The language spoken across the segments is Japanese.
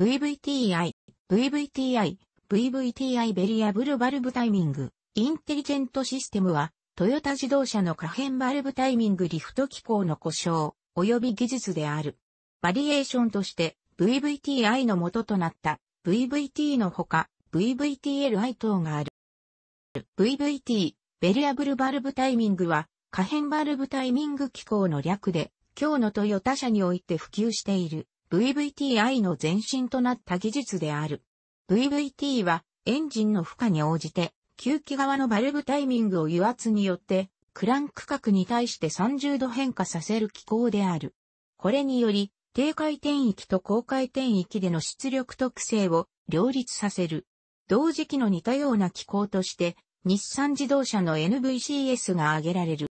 VVTI、VVTI、VVTI ベリアブルバルブタイミング、インテリジェントシステムは、トヨタ自動車の可変バルブタイミングリフト機構の故障、及び技術である。バリエーションとして、VVTI の元となった VVT のほか、VVTLI 等がある。VVT、ベリアブルバルブタイミングは、可変バルブタイミング機構の略で、今日のトヨタ車において普及している VVTi の前身となった技術である。VVT はエンジンの負荷に応じて、吸気側のバルブタイミングを油圧によって、クランク角に対して30度変化させる機構である。これにより、低回転域と高回転域での出力特性を両立させる。同時期の似たような機構として、日産自動車の NVCS が挙げられる。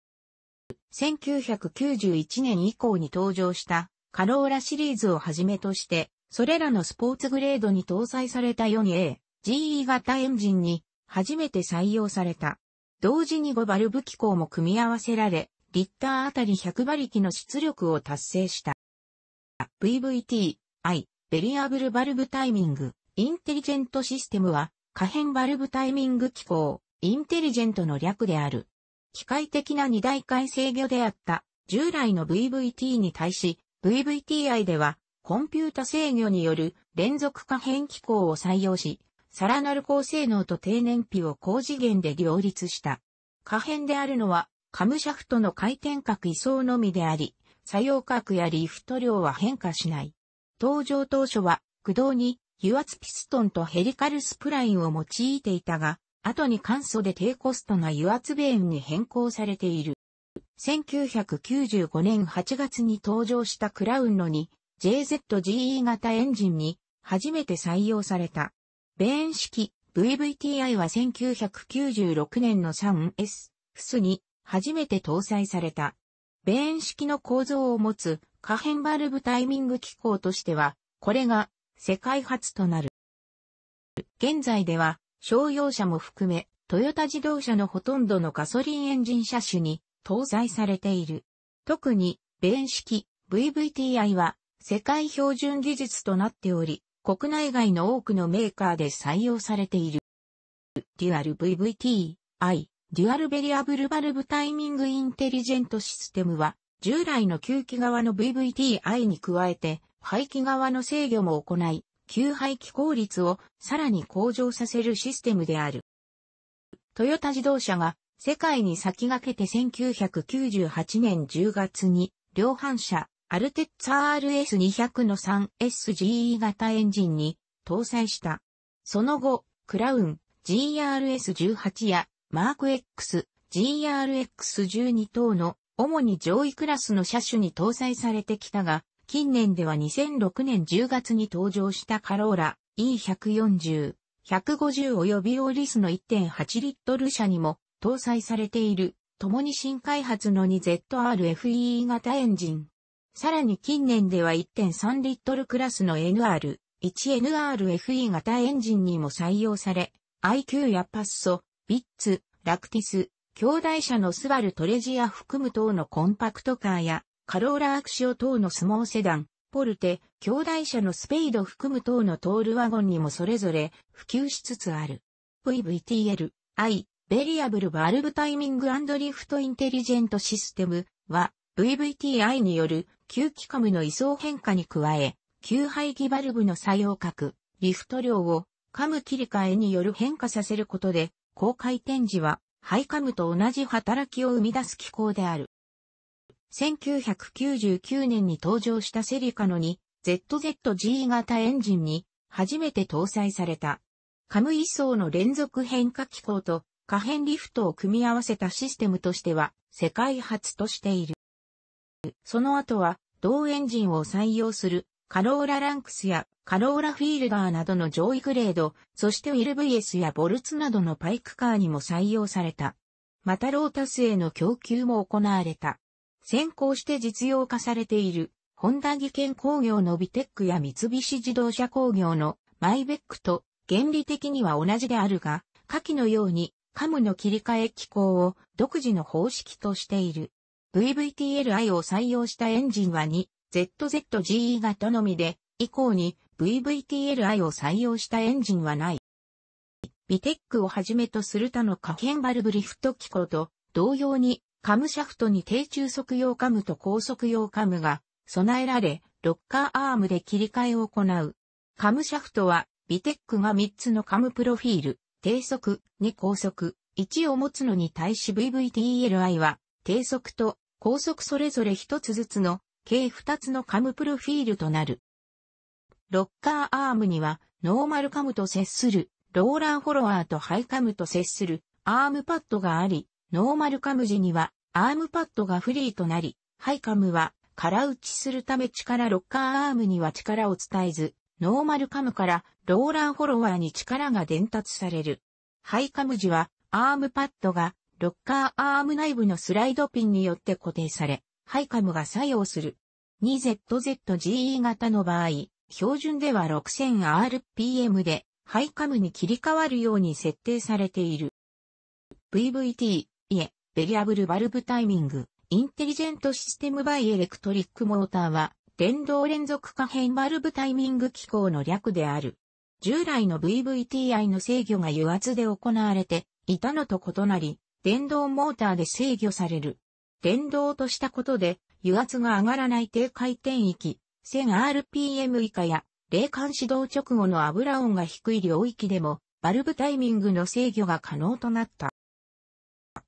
1991年以降に登場したカローラシリーズをはじめとして、それらのスポーツグレードに搭載された 4A、GE 型エンジンに初めて採用された。同時に5バルブ機構も組み合わせられ、リッターあたり100馬力の出力を達成した。VVT、I、ベリアブルバルブタイミング、インテリジェントシステムは、可変バルブタイミング機構、インテリジェントの略である。機械的な二大回制御であった、従来の VVT に対し、VVTI では、コンピュータ制御による連続可変機構を採用し、さらなる高性能と低燃費を高次元で両立した。可変であるのは、カムシャフトの回転角位相のみであり、作用角やリフト量は変化しない。登場当初は、駆動に油圧ピストンとヘリカルスプラインを用いていたが、後に簡素で低コストな油圧ベーンに変更されている。1995年8月に登場したクラウンの 2JZGE 型エンジンに初めて採用された。ベーン式 VVTi は1996年の 3S フスに初めて搭載された。ベーン式の構造を持つ可変バルブタイミング機構としては、これが世界初となる。現在では商用車も含め、トヨタ自動車のほとんどのガソリンエンジン車種に搭載されている。特に、弁式 VVTi は世界標準技術となっており、国内外の多くのメーカーで採用されている。デュアル VVTi、デュアルベリアブルバルブタイミングインテリジェントシステムは、従来の吸気側の VVTi に加えて、排気側の制御も行い、吸排気効率をさらに向上させるシステムである。トヨタ自動車が世界に先駆けて1998年10月に、量販車、アルテッツァ RS200 の 3SGE 型エンジンに搭載した。その後、クラウン、GRS18 やマーク X、GRX12 等の主に上位クラスの車種に搭載されてきたが、近年では2006年10月に登場したカローラ E140、150及びオーリスの1.8リットル車にも搭載されている、共に新開発の2 z r f e 型エンジン。さらに近年では1.3リットルクラスの NR、1NRFE 型エンジンにも採用され、IQ やパッソ、ビッツ、ラクティス、兄弟車のスバルトレジア含む等のコンパクトカーや、カローラアクシオ等のスモーセダン、ポルテ、兄弟車のスペイド含む等のトールワゴンにもそれぞれ普及しつつある。VVTL、I、ベリアブルバルブタイミングリフトインテリジェントシステムは VVTI による吸気カムの位相変化に加え、吸排気バルブの作用角、リフト量をカム切り替えによる変化させることで、高回転時はハイカムと同じ働きを生み出す機構である。1999年に登場したセリカの 2ZZG 型エンジンに初めて搭載された。カム位相の連続変化機構と可変リフトを組み合わせたシステムとしては世界初としている。その後は同エンジンを採用するカローラランクスやカローラフィールダーなどの上位グレード、そしてウィ LVS やボルツなどのパイクカーにも採用された。またロータスへの供給も行われた。先行して実用化されている、ホンダ技研工業のビテックや三菱自動車工業のマイベックと原理的には同じであるが、下記のようにカムの切り替え機構を独自の方式としている。VVTLI を採用したエンジンは 2ZZGE 型のみで、以降に VVTLI を採用したエンジンはない。ビテックをはじめとする他の可変バルブリフト機構と同様にカムシャフトに低中速用カムと高速用カムが備えられ、ロッカーアームで切り替えを行う。カムシャフトはビテックが3つのカムプロフィール、低速、2高速、1を持つのに対し VVTLI は、低速と高速それぞれ一つずつの、計二つのカムプロフィールとなる。ロッカーアームには、ノーマルカムと接する、ローラーフォロワーとハイカムと接する、アームパッドがあり、ノーマルカム時には、アームパッドがフリーとなり、ハイカムは、空打ちするため力ロッカーアームには力を伝えず、ノーマルカムからローラーフォロワーに力が伝達される。ハイカム時はアームパッドがロッカーアーム内部のスライドピンによって固定され、ハイカムが作用する。2ZZGE 型の場合、標準では 6000rpm でハイカムに切り替わるように設定されている。VVT、いえ、ベリアブルバルブタイミング、インテリジェントシステムバイエレクトリックモーターは、電動連続可変バルブタイミング機構の略である。従来の VVTI の制御が油圧で行われて、いたのと異なり、電動モーターで制御される。電動としたことで、油圧が上がらない低回転域、1000rpm 以下や、冷間指導直後の油温が低い領域でも、バルブタイミングの制御が可能となった。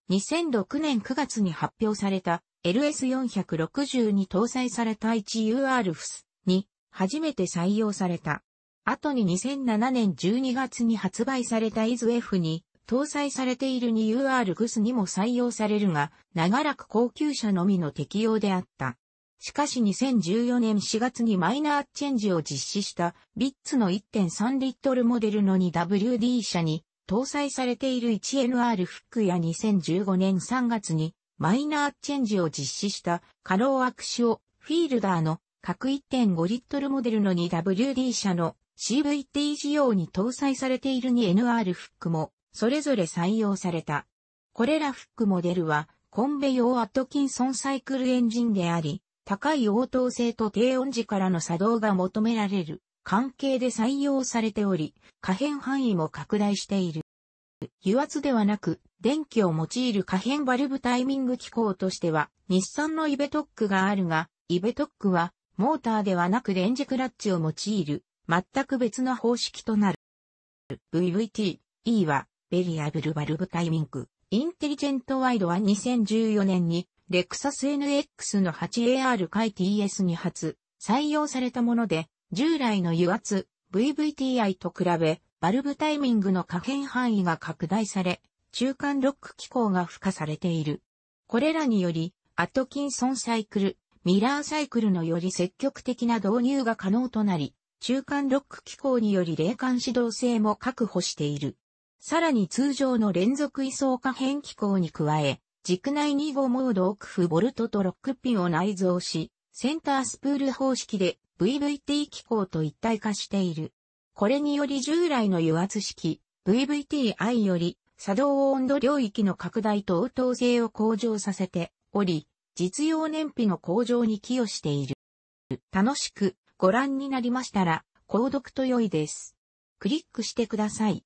2006年9月に発表された LS460 に搭載された 1URFS に初めて採用された。後に2007年12月に発売された i z f に搭載されている 2URFS にも採用されるが、長らく高級車のみの適用であった。しかし2014年4月にマイナーチェンジを実施したビッツの1.3リットルモデルの 2WD 車に搭載されている 1NR フックや2015年3月にマイナーチェンジを実施した過労悪手をフィールダーの各1.5リットルモデルの 2WD 車の CVT 仕様に搭載されている 2NR フックもそれぞれ採用された。これらフックモデルはコンベ用アトキンソンサイクルエンジンであり、高い応答性と低温時からの作動が求められる関係で採用されており、可変範囲も拡大している。油圧ではなく、電気を用いる可変バルブタイミング機構としては、日産のイベトックがあるが、イベトックは、モーターではなくレンジクラッチを用いる、全く別の方式となる。VVT、E は、ベリアブルバルブタイミング。インテリジェントワイドは2014年に、レクサス NX の 8AR 回 TS に初、採用されたもので、従来の油圧、VVTi と比べ、バルブタイミングの可変範囲が拡大され、中間ロック機構が付加されている。これらにより、アトキンソンサイクル、ミラーサイクルのより積極的な導入が可能となり、中間ロック機構により霊感指導性も確保している。さらに通常の連続位相可変機構に加え、軸内2号モードをクフボルトとロックピンを内蔵し、センタースプール方式で VVT 機構と一体化している。これにより従来の油圧式 VVTi より作動温度領域の拡大と応答性を向上させており、実用燃費の向上に寄与している。楽しくご覧になりましたら、購読と良いです。クリックしてください。